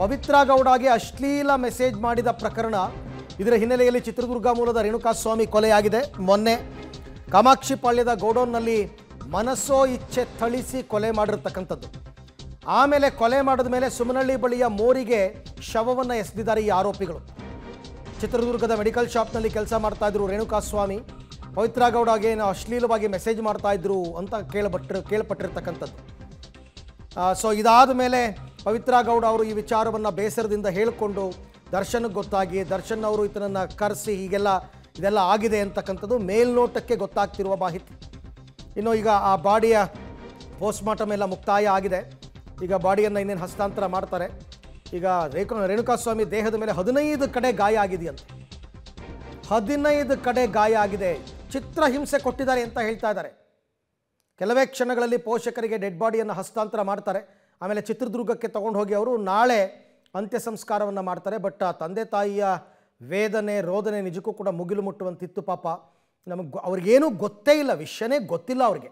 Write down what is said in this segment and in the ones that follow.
ಪವಿತ್ರ ಗೌಡಗೆ ಅಶ್ಲೀಲ ಮೆಸೇಜ್ ಮಾಡಿದ ಪ್ರಕರಣ ಇದರ ಹಿನ್ನೆಲೆಯಲ್ಲಿ ಚಿತ್ರದುರ್ಗ ಮೂಲದ ರೇಣುಕಾಸ್ವಾಮಿ ಕೊಲೆಯಾಗಿದೆ ಮೊನ್ನೆ ಪಾಳ್ಯದ ಗೋಡೌನ್ನಲ್ಲಿ ಮನಸ್ಸೋ ಇಚ್ಛೆ ಥಳಿಸಿ ಕೊಲೆ ಮಾಡಿರ್ತಕ್ಕಂಥದ್ದು ಆಮೇಲೆ ಕೊಲೆ ಮಾಡಿದ ಮೇಲೆ ಸುಮನಹಳ್ಳಿ ಬಳಿಯ ಮೋರಿಗೆ ಶವವನ್ನು ಎಸೆದಿದ್ದಾರೆ ಈ ಆರೋಪಿಗಳು ಚಿತ್ರದುರ್ಗದ ಮೆಡಿಕಲ್ ಶಾಪ್ನಲ್ಲಿ ಕೆಲಸ ಮಾಡ್ತಾ ಇದ್ರು ರೇಣುಕಾಸ್ವಾಮಿ ಪವಿತ್ರ ಗೌಡಗೆ ಏನು ಅಶ್ಲೀಲವಾಗಿ ಮೆಸೇಜ್ ಮಾಡ್ತಾ ಇದ್ರು ಅಂತ ಕೇಳಬಟ್ಟ ಕೇಳ್ಪಟ್ಟಿರ್ತಕ್ಕಂಥದ್ದು ಸೊ ಇದಾದ ಮೇಲೆ ಪವಿತ್ರ ಗೌಡ ಅವರು ಈ ವಿಚಾರವನ್ನು ಬೇಸರದಿಂದ ಹೇಳಿಕೊಂಡು ದರ್ಶನಕ್ಕೆ ಗೊತ್ತಾಗಿ ದರ್ಶನ್ ಅವರು ಈತನನ್ನು ಕರೆಸಿ ಹೀಗೆಲ್ಲ ಇದೆಲ್ಲ ಆಗಿದೆ ಅಂತಕ್ಕಂಥದ್ದು ಮೇಲ್ನೋಟಕ್ಕೆ ಗೊತ್ತಾಗ್ತಿರುವ ಮಾಹಿತಿ ಇನ್ನು ಈಗ ಆ ಬಾಡಿಯ ಪೋಸ್ಟ್ಮಾರ್ಟಮ್ ಎಲ್ಲ ಮುಕ್ತಾಯ ಆಗಿದೆ ಈಗ ಬಾಡಿಯನ್ನು ಇನ್ನೇನು ಹಸ್ತಾಂತರ ಮಾಡ್ತಾರೆ ಈಗ ರೇಣು ರೇಣುಕಾಸ್ವಾಮಿ ದೇಹದ ಮೇಲೆ ಹದಿನೈದು ಕಡೆ ಗಾಯ ಆಗಿದೆಯಂತೆ ಹದಿನೈದು ಕಡೆ ಗಾಯ ಆಗಿದೆ ಚಿತ್ರಹಿಂಸೆ ಕೊಟ್ಟಿದ್ದಾರೆ ಅಂತ ಹೇಳ್ತಾ ಇದ್ದಾರೆ ಕೆಲವೇ ಕ್ಷಣಗಳಲ್ಲಿ ಪೋಷಕರಿಗೆ ಡೆಡ್ ಬಾಡಿಯನ್ನು ಹಸ್ತಾಂತರ ಮಾಡ್ತಾರೆ ಆಮೇಲೆ ಚಿತ್ರದುರ್ಗಕ್ಕೆ ತಗೊಂಡು ಹೋಗಿ ಅವರು ನಾಳೆ ಅಂತ್ಯ ಸಂಸ್ಕಾರವನ್ನು ಮಾಡ್ತಾರೆ ಬಟ್ ಆ ತಂದೆ ತಾಯಿಯ ವೇದನೆ ರೋದನೆ ನಿಜಕ್ಕೂ ಕೂಡ ಮುಗಿಲು ಮುಟ್ಟುವಂತಿತ್ತು ಪಾಪ ನಮಗೆ ಅವ್ರಿಗೇನೂ ಗೊತ್ತೇ ಇಲ್ಲ ವಿಷಯನೇ ಗೊತ್ತಿಲ್ಲ ಅವ್ರಿಗೆ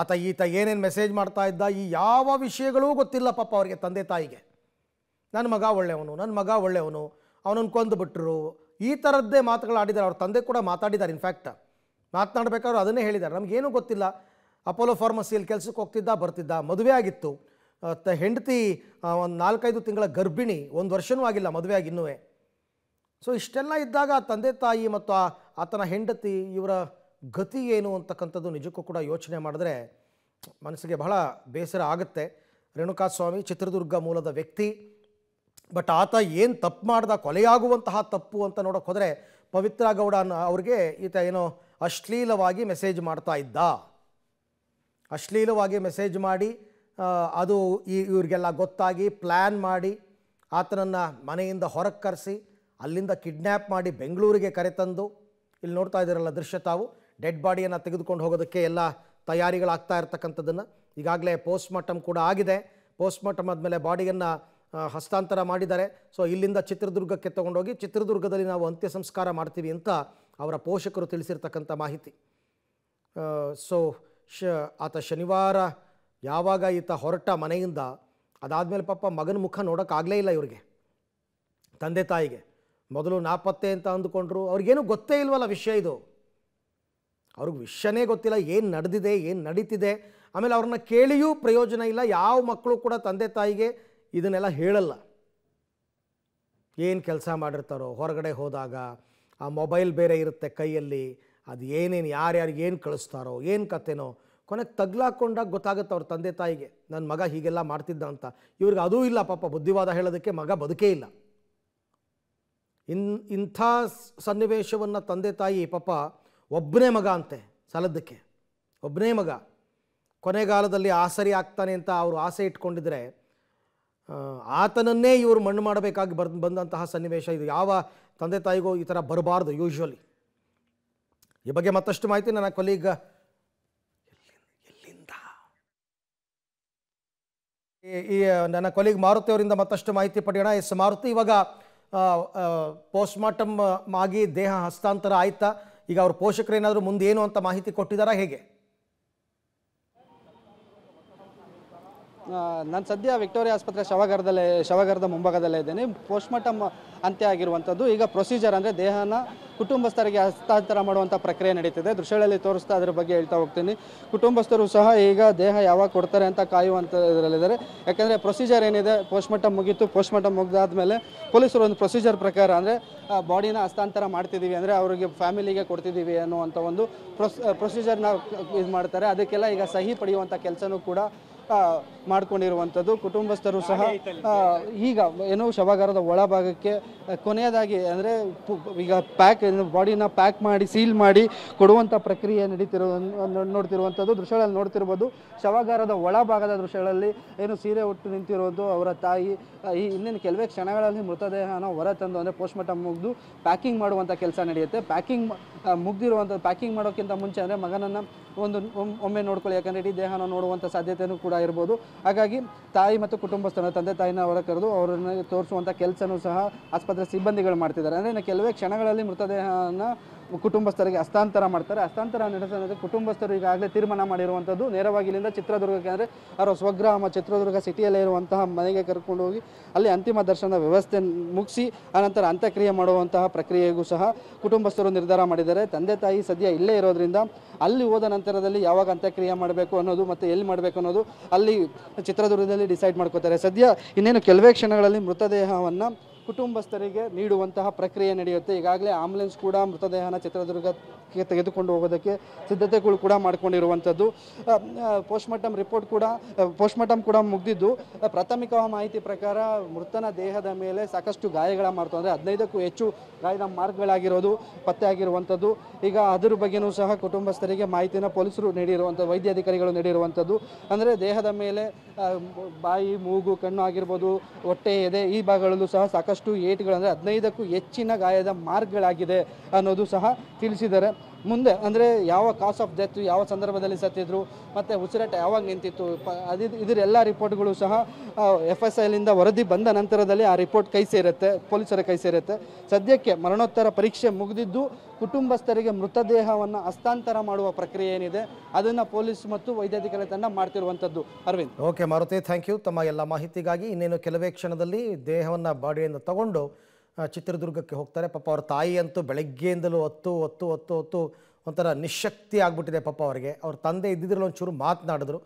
ಆತ ಈತ ಏನೇನು ಮೆಸೇಜ್ ಮಾಡ್ತಾ ಇದ್ದ ಈ ಯಾವ ವಿಷಯಗಳೂ ಗೊತ್ತಿಲ್ಲ ಪಾಪ ಅವರಿಗೆ ತಂದೆ ತಾಯಿಗೆ ನನ್ನ ಮಗ ಒಳ್ಳೆಯವನು ನನ್ನ ಮಗ ಒಳ್ಳೆಯವನು ಅವನನ್ನು ಕೊಂದು ಬಿಟ್ಟರು ಈ ಥರದ್ದೇ ಮಾತುಗಳು ಆಡಿದ್ದಾರೆ ಅವ್ರ ತಂದೆ ಕೂಡ ಮಾತಾಡಿದ್ದಾರೆ ಇನ್ಫ್ಯಾಕ್ಟ್ ಮಾತನಾಡಬೇಕಾದ್ರೂ ಅದನ್ನೇ ಹೇಳಿದ್ದಾರೆ ನಮಗೇನೂ ಗೊತ್ತಿಲ್ಲ ಅಪೋಲೋ ಫಾರ್ಮಸಿಯಲ್ಲಿ ಕೆಲಸಕ್ಕೆ ಹೋಗ್ತಿದ್ದ ಬರ್ತಿದ್ದ ಮದುವೆ ಆಗಿತ್ತು ಹೆಂಡತಿ ಒಂದು ನಾಲ್ಕೈದು ತಿಂಗಳ ಗರ್ಭಿಣಿ ಒಂದು ವರ್ಷವೂ ಆಗಿಲ್ಲ ಮದುವೆ ಇನ್ನೂ ಸೊ ಇಷ್ಟೆಲ್ಲ ಇದ್ದಾಗ ತಂದೆ ತಾಯಿ ಮತ್ತು ಆತನ ಹೆಂಡತಿ ಇವರ ಗತಿ ಏನು ಅಂತಕ್ಕಂಥದ್ದು ನಿಜಕ್ಕೂ ಕೂಡ ಯೋಚನೆ ಮಾಡಿದ್ರೆ ಮನಸ್ಸಿಗೆ ಬಹಳ ಬೇಸರ ಆಗುತ್ತೆ ರೇಣುಕಾ ಸ್ವಾಮಿ ಚಿತ್ರದುರ್ಗ ಮೂಲದ ವ್ಯಕ್ತಿ ಬಟ್ ಆತ ಏನು ತಪ್ಪು ಮಾಡ್ದ ಕೊಲೆಯಾಗುವಂತಹ ತಪ್ಪು ಅಂತ ನೋಡೋಕೆ ಹೋದರೆ ಪವಿತ್ರ ಗೌಡ ಅವ್ರಿಗೆ ಈತ ಏನೋ ಅಶ್ಲೀಲವಾಗಿ ಮೆಸೇಜ್ ಮಾಡ್ತಾ ಇದ್ದ ಅಶ್ಲೀಲವಾಗಿ ಮೆಸೇಜ್ ಮಾಡಿ ಅದು ಈ ಇವ್ರಿಗೆಲ್ಲ ಗೊತ್ತಾಗಿ ಪ್ಲ್ಯಾನ್ ಮಾಡಿ ಆತನನ್ನು ಮನೆಯಿಂದ ಹೊರಗೆ ಕರೆಸಿ ಅಲ್ಲಿಂದ ಕಿಡ್ನ್ಯಾಪ್ ಮಾಡಿ ಬೆಂಗಳೂರಿಗೆ ಕರೆತಂದು ಇಲ್ಲಿ ನೋಡ್ತಾ ಇದ್ದೀರಲ್ಲ ದೃಶ್ಯ ತಾವು ಡೆಡ್ ಬಾಡಿಯನ್ನು ತೆಗೆದುಕೊಂಡು ಹೋಗೋದಕ್ಕೆ ಎಲ್ಲ ತಯಾರಿಗಳಾಗ್ತಾ ಇರ್ತಕ್ಕಂಥದ್ದನ್ನು ಈಗಾಗಲೇ ಪೋಸ್ಟ್ಮಾರ್ಟಮ್ ಕೂಡ ಆಗಿದೆ ಪೋಸ್ಟ್ಮಾರ್ಟಮ್ ಆದಮೇಲೆ ಬಾಡಿಯನ್ನು ಹಸ್ತಾಂತರ ಮಾಡಿದ್ದಾರೆ ಸೊ ಇಲ್ಲಿಂದ ಚಿತ್ರದುರ್ಗಕ್ಕೆ ತೊಗೊಂಡೋಗಿ ಚಿತ್ರದುರ್ಗದಲ್ಲಿ ನಾವು ಅಂತ್ಯ ಸಂಸ್ಕಾರ ಮಾಡ್ತೀವಿ ಅಂತ ಅವರ ಪೋಷಕರು ತಿಳಿಸಿರ್ತಕ್ಕಂಥ ಮಾಹಿತಿ ಸೊ ಶ ಆತ ಶನಿವಾರ ಯಾವಾಗ ಈತ ಹೊರಟ ಮನೆಯಿಂದ ಅದಾದಮೇಲೆ ಪಾಪ ಮಗನ ಮುಖ ನೋಡೋಕ್ಕಾಗಲೇ ಇಲ್ಲ ಇವರಿಗೆ ತಂದೆ ತಾಯಿಗೆ ಮೊದಲು ನಾಪತ್ತೆ ಅಂತ ಅಂದುಕೊಂಡ್ರು ಅವ್ರಿಗೇನು ಗೊತ್ತೇ ಇಲ್ವಲ್ಲ ವಿಷಯ ಇದು ಅವ್ರಿಗೆ ವಿಷಯನೇ ಗೊತ್ತಿಲ್ಲ ಏನು ನಡೆದಿದೆ ಏನು ನಡೀತಿದೆ ಆಮೇಲೆ ಅವ್ರನ್ನ ಕೇಳಿಯೂ ಪ್ರಯೋಜನ ಇಲ್ಲ ಯಾವ ಮಕ್ಕಳು ಕೂಡ ತಂದೆ ತಾಯಿಗೆ ಇದನ್ನೆಲ್ಲ ಹೇಳಲ್ಲ ಏನು ಕೆಲಸ ಮಾಡಿರ್ತಾರೋ ಹೊರಗಡೆ ಹೋದಾಗ ಆ ಮೊಬೈಲ್ ಬೇರೆ ಇರುತ್ತೆ ಕೈಯಲ್ಲಿ ಅದು ಏನೇನು ಯಾರ್ಯಾರಿಗೆ ಏನು ಕಳಿಸ್ತಾರೋ ಏನು ಕತೆನೋ ಕೊನೆಗೆ ತಗ್ಲಾಕೊಂಡಾಗ ಗೊತ್ತಾಗುತ್ತೆ ಅವ್ರ ತಂದೆ ತಾಯಿಗೆ ನನ್ನ ಮಗ ಹೀಗೆಲ್ಲ ಮಾಡ್ತಿದ್ದ ಅಂತ ಇವ್ರಿಗೆ ಅದೂ ಇಲ್ಲ ಪಾಪ ಬುದ್ಧಿವಾದ ಹೇಳೋದಕ್ಕೆ ಮಗ ಬದುಕೇ ಇಲ್ಲ ಇನ್ ಇಂಥ ಸನ್ನಿವೇಶವನ್ನು ತಂದೆ ತಾಯಿ ಪಾಪ ಒಬ್ಬನೇ ಮಗ ಅಂತೆ ಸಲದಕ್ಕೆ ಒಬ್ಬನೇ ಮಗ ಕೊನೆಗಾಲದಲ್ಲಿ ಆಸರಿ ಆಗ್ತಾನೆ ಅಂತ ಅವರು ಆಸೆ ಇಟ್ಕೊಂಡಿದ್ರೆ ಆತನನ್ನೇ ಇವರು ಮಣ್ಣು ಮಾಡಬೇಕಾಗಿ ಬರ್ ಬಂದಂತಹ ಸನ್ನಿವೇಶ ಇದು ಯಾವ ತಂದೆ ತಾಯಿಗೂ ಈ ಥರ ಬರಬಾರ್ದು ಯೂಶ್ವಲಿ ಈ ಬಗ್ಗೆ ಮತ್ತಷ್ಟು ಮಾಹಿತಿ ನನ್ನ ಕೊಲೀಗ ಎಲ್ಲಿಂದ ಈ ನನ್ನ ಕೊಲೀಗ್ ಮಾರುತಿ ಅವರಿಂದ ಮತ್ತಷ್ಟು ಮಾಹಿತಿ ಪಡೆಯೋಣ ಎಸ್ ಮಾರುತಿ ಇವಾಗ ಪೋಸ್ಟ್ ಮಾರ್ಟಮ್ ಆಗಿ ದೇಹ ಹಸ್ತಾಂತರ ಆಯ್ತಾ ಈಗ ಅವ್ರ ಪೋಷಕರು ಏನಾದರೂ ಮುಂದೆ ಏನು ಅಂತ ಮಾಹಿತಿ ಕೊಟ್ಟಿದ್ದಾರಾ ಹೇಗೆ ನಾನು ಸದ್ಯ ವಿಕ್ಟೋರಿಯಾ ಆಸ್ಪತ್ರೆ ಶವಗರದಲ್ಲೇ ಶವಗರದ ಮುಂಭಾಗದಲ್ಲೇ ಇದ್ದೇನೆ ಪೋಸ್ಟ್ಮಾರ್ಟಮ್ ಅಂತ್ಯ ಆಗಿರುವಂಥದ್ದು ಈಗ ಪ್ರೊಸೀಜರ್ ಅಂದರೆ ದೇಹನ ಕುಟುಂಬಸ್ಥರಿಗೆ ಹಸ್ತಾಂತರ ಮಾಡುವಂಥ ಪ್ರಕ್ರಿಯೆ ನಡೀತಿದೆ ದೃಶ್ಯಗಳಲ್ಲಿ ತೋರಿಸ್ತಾ ಅದರ ಬಗ್ಗೆ ಹೇಳ್ತಾ ಹೋಗ್ತೀನಿ ಕುಟುಂಬಸ್ಥರು ಸಹ ಈಗ ದೇಹ ಯಾವಾಗ ಕೊಡ್ತಾರೆ ಅಂತ ಕಾಯುವಂಥ ಇದರಲ್ಲಿದ್ದಾರೆ ಯಾಕಂದರೆ ಪ್ರೊಸೀಜರ್ ಏನಿದೆ ಪೋಸ್ಟ್ಮಾರ್ಟಮ್ ಮುಗಿತು ಪೋಸ್ಟ್ಮಾರ್ಟಮ್ ಮುಗಿದಾದ ಮೇಲೆ ಪೊಲೀಸರು ಒಂದು ಪ್ರೊಸೀಜರ್ ಪ್ರಕಾರ ಅಂದರೆ ಬಾಡಿನ ಹಸ್ತಾಂತರ ಮಾಡ್ತಿದ್ದೀವಿ ಅಂದರೆ ಅವರಿಗೆ ಫ್ಯಾಮಿಲಿಗೆ ಕೊಡ್ತಿದ್ದೀವಿ ಅನ್ನುವಂಥ ಒಂದು ಪ್ರೊಸ್ ಪ್ರೊಸೀಜರ್ನ ಇದು ಮಾಡ್ತಾರೆ ಅದಕ್ಕೆಲ್ಲ ಈಗ ಸಹಿ ಪಡೆಯುವಂಥ ಕೆಲಸನೂ ಕೂಡ ಮಾಡಿಕೊಂಡಿರುವಂಥದ್ದು ಕುಟುಂಬಸ್ಥರು ಸಹ ಈಗ ಏನು ಶವಾಗಾರದ ಒಳಭಾಗಕ್ಕೆ ಕೊನೆಯದಾಗಿ ಅಂದರೆ ಈಗ ಪ್ಯಾಕ್ ಬಾಡಿನ ಪ್ಯಾಕ್ ಮಾಡಿ ಸೀಲ್ ಮಾಡಿ ಕೊಡುವಂಥ ಪ್ರಕ್ರಿಯೆ ನಡೀತಿರೋ ನೋಡ್ತಿರುವಂಥದ್ದು ದೃಶ್ಯಗಳಲ್ಲಿ ನೋಡ್ತಿರ್ಬೋದು ಶವಾಗಾರದ ಒಳಭಾಗದ ದೃಶ್ಯಗಳಲ್ಲಿ ಏನು ಸೀರೆ ಉಟ್ಟು ನಿಂತಿರೋದು ಅವರ ತಾಯಿ ಈ ಇನ್ನೇನು ಕೆಲವೇ ಕ್ಷಣಗಳಲ್ಲಿ ಮೃತದೇಹನ ಹೊರತಂದು ತಂದು ಅಂದರೆ ಪೋಸ್ಟ್ಮಾರ್ಟಮ್ ಮುಗಿದು ಪ್ಯಾಕಿಂಗ್ ಮಾಡುವಂಥ ಕೆಲಸ ನಡೆಯುತ್ತೆ ಪ್ಯಾಕಿಂಗ್ ಮುಗ್ದಿರುವಂಥ ಪ್ಯಾಕಿಂಗ್ ಮಾಡೋಕ್ಕಿಂತ ಮುಂಚೆ ಅಂದರೆ ಮಗನನ್ನು ಒಂದು ಒಮ್ಮೆ ನೋಡ್ಕೊಳ್ಳಿ ಯಾಕಂದರೆ ಇಡೀ ದೇಹನ ನೋಡುವಂಥ ಸಾಧ್ಯತೆಯೂ ಕೂಡ ಇರ್ಬೋದು ಹಾಗಾಗಿ ತಾಯಿ ಮತ್ತು ಕುಟುಂಬಸ್ಥನ ತಂದೆ ತಾಯಿನ ಅವರ ಕರೆದು ಅವರನ್ನು ತೋರಿಸುವಂಥ ಕೆಲಸನೂ ಸಹ ಆಸ್ಪತ್ರೆ ಸಿಬ್ಬಂದಿಗಳು ಮಾಡ್ತಿದ್ದಾರೆ ಅಂದರೆ ಕೆಲವೇ ಕ್ಷಣಗಳಲ್ಲಿ ಮೃತದೇಹನ ಕುಟುಂಬಸ್ಥರಿಗೆ ಹಸ್ತಾಂತರ ಮಾಡ್ತಾರೆ ಹಸ್ತಾಂತರ ನಡೆಸೋದು ಕುಟುಂಬಸ್ಥರು ಈಗಾಗಲೇ ತೀರ್ಮಾನ ಮಾಡಿರುವಂಥದ್ದು ನೇರವಾಗಿ ಇಲ್ಲಿಂದ ಚಿತ್ರದುರ್ಗಕ್ಕೆ ಅಂದರೆ ಅವರ ಸ್ವಗ್ರಾಮ ಚಿತ್ರದುರ್ಗ ಸಿಟಿಯಲ್ಲೇ ಇರುವಂತಹ ಮನೆಗೆ ಕರ್ಕೊಂಡು ಹೋಗಿ ಅಲ್ಲಿ ಅಂತಿಮ ದರ್ಶನದ ವ್ಯವಸ್ಥೆ ಮುಗಿಸಿ ಆನಂತರ ಅಂತ್ಯಕ್ರಿಯೆ ಮಾಡುವಂತಹ ಪ್ರಕ್ರಿಯೆಗೂ ಸಹ ಕುಟುಂಬಸ್ಥರು ನಿರ್ಧಾರ ಮಾಡಿದ್ದಾರೆ ತಂದೆ ತಾಯಿ ಸದ್ಯ ಇಲ್ಲೇ ಇರೋದ್ರಿಂದ ಅಲ್ಲಿ ಹೋದ ನಂತರದಲ್ಲಿ ಯಾವಾಗ ಅಂತ್ಯಕ್ರಿಯೆ ಮಾಡಬೇಕು ಅನ್ನೋದು ಮತ್ತು ಎಲ್ಲಿ ಮಾಡಬೇಕು ಅನ್ನೋದು ಅಲ್ಲಿ ಚಿತ್ರದುರ್ಗದಲ್ಲಿ ಡಿಸೈಡ್ ಮಾಡ್ಕೋತಾರೆ ಸದ್ಯ ಇನ್ನೇನು ಕೆಲವೇ ಕ್ಷಣಗಳಲ್ಲಿ ಮೃತದೇಹವನ್ನು ಕುಟುಂಬಸ್ಥರಿಗೆ ನೀಡುವಂತಹ ಪ್ರಕ್ರಿಯೆ ನಡೆಯುತ್ತೆ ಈಗಾಗಲೇ ಆಂಬುಲೆನ್ಸ್ ಕೂಡ ಮೃತದೇಹನ ಚಿತ್ರದುರ್ಗಕ್ಕೆ ತೆಗೆದುಕೊಂಡು ಹೋಗೋದಕ್ಕೆ ಸಿದ್ಧತೆಗಳು ಕೂಡ ಮಾಡಿಕೊಂಡಿರುವಂಥದ್ದು ಪೋಸ್ಟ್ಮಾರ್ಟಮ್ ರಿಪೋರ್ಟ್ ಕೂಡ ಪೋಸ್ಟ್ಮಾರ್ಟಮ್ ಕೂಡ ಮುಗಿದಿದ್ದು ಪ್ರಾಥಮಿಕ ಮಾಹಿತಿ ಪ್ರಕಾರ ಮೃತನ ದೇಹದ ಮೇಲೆ ಸಾಕಷ್ಟು ಗಾಯಗಳ ಮಾರ್ತು ಅಂದರೆ ಹದಿನೈದಕ್ಕೂ ಹೆಚ್ಚು ಗಾಯದ ಮಾರ್ಕ್ಗಳಾಗಿರೋದು ಪತ್ತೆ ಆಗಿರುವಂಥದ್ದು ಈಗ ಅದರ ಬಗ್ಗೆಯೂ ಸಹ ಕುಟುಂಬಸ್ಥರಿಗೆ ಮಾಹಿತಿನ ಪೊಲೀಸರು ನೀಡಿರುವಂಥ ವೈದ್ಯಾಧಿಕಾರಿಗಳು ನೀಡಿರುವಂಥದ್ದು ಅಂದರೆ ದೇಹದ ಮೇಲೆ ಬಾಯಿ ಮೂಗು ಕಣ್ಣು ಆಗಿರ್ಬೋದು ಹೊಟ್ಟೆ ಎದೆ ಈ ಭಾಗಗಳಲ್ಲೂ ಸಹ ಸಾಕಷ್ಟು ಸಾಕಷ್ಟು ಏಟುಗಳು ಅಂದರೆ ಹದಿನೈದಕ್ಕೂ ಹೆಚ್ಚಿನ ಗಾಯದ ಮಾರ್ಕ್ಗಳಾಗಿದೆ ಅನ್ನೋದು ಸಹ ತಿಳಿಸಿದ್ದಾರೆ ಮುಂದೆ ಅಂದರೆ ಯಾವ ಕಾಸ್ ಆಫ್ ಡೆತ್ ಯಾವ ಸಂದರ್ಭದಲ್ಲಿ ಸತ್ತಿದ್ರು ಮತ್ತು ಉಸಿರಾಟ ಯಾವಾಗ ನಿಂತಿತ್ತು ಪ ಇದ್ರ ಎಲ್ಲ ರಿಪೋರ್ಟ್ಗಳು ಸಹ ಎಫ್ ಎಸ್ ಐಲಿಂದ ವರದಿ ಬಂದ ನಂತರದಲ್ಲಿ ಆ ರಿಪೋರ್ಟ್ ಕೈ ಸೇರುತ್ತೆ ಪೊಲೀಸರ ಕೈ ಸೇರುತ್ತೆ ಸದ್ಯಕ್ಕೆ ಮರಣೋತ್ತರ ಪರೀಕ್ಷೆ ಮುಗಿದಿದ್ದು ಕುಟುಂಬಸ್ಥರಿಗೆ ಮೃತದೇಹವನ್ನು ಹಸ್ತಾಂತರ ಮಾಡುವ ಪ್ರಕ್ರಿಯೆ ಏನಿದೆ ಅದನ್ನು ಪೊಲೀಸ್ ಮತ್ತು ವೈದ್ಯಾಧಿಕಾರಿ ತಂಡ ಮಾಡ್ತಿರುವಂಥದ್ದು Arvind okay Maruti thank you ತಮ್ಮ ಎಲ್ಲ ಮಾಹಿತಿಗಾಗಿ ಇನ್ನೇನು ಕೆಲವೇ ಕ್ಷಣದಲ್ಲಿ ದೇಹವನ್ನು ಬಾಡಿಯನ್ನು ತಗೊಂಡು ಚಿತ್ರದುರ್ಗಕ್ಕೆ ಹೋಗ್ತಾರೆ ಪಾಪ ಅವ್ರ ತಾಯಿ ಅಂತೂ ಬೆಳಗ್ಗೆಯಿಂದಲೂ ಹೊತ್ತು ಹೊತ್ತು ಹೊತ್ತು ಹೊತ್ತು ಒಂಥರ ನಿಶಕ್ತಿ ಆಗಿಬಿಟ್ಟಿದೆ ಪಾಪ ಅವರಿಗೆ ಅವ್ರ ತಂದೆ ಇದ್ದಿದ್ರಲ್ಲಿ ಒಂಚೂರು ಮಾತನಾಡಿದ್ರು